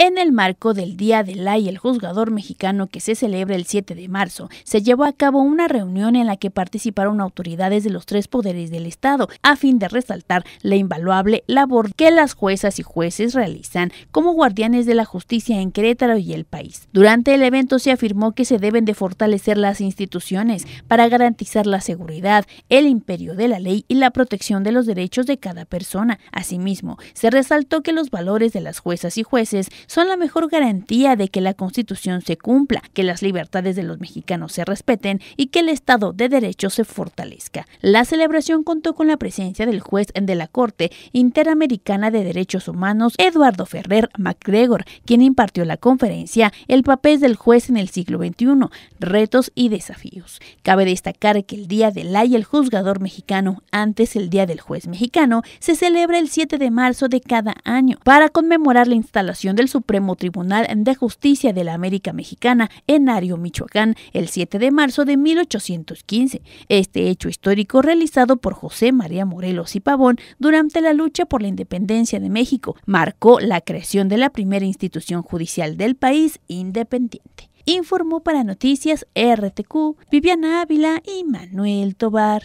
En el marco del Día del Y, el juzgador mexicano que se celebra el 7 de marzo, se llevó a cabo una reunión en la que participaron autoridades de los tres poderes del Estado, a fin de resaltar la invaluable labor que las juezas y jueces realizan como guardianes de la justicia en Querétaro y el país. Durante el evento se afirmó que se deben de fortalecer las instituciones para garantizar la seguridad, el imperio de la ley y la protección de los derechos de cada persona. Asimismo, se resaltó que los valores de las juezas y jueces son la mejor garantía de que la Constitución se cumpla, que las libertades de los mexicanos se respeten y que el Estado de Derecho se fortalezca. La celebración contó con la presencia del juez de la Corte Interamericana de Derechos Humanos, Eduardo Ferrer MacGregor, quien impartió la conferencia El papel del juez en el siglo XXI, retos y desafíos. Cabe destacar que el Día del Ay, el juzgador mexicano, antes el Día del Juez mexicano, se celebra el 7 de marzo de cada año para conmemorar la instalación del Supremo Tribunal de Justicia de la América Mexicana en Ario, Michoacán, el 7 de marzo de 1815. Este hecho histórico realizado por José María Morelos y Pavón durante la lucha por la independencia de México marcó la creación de la primera institución judicial del país independiente. Informó para Noticias RTQ Viviana Ávila y Manuel Tobar.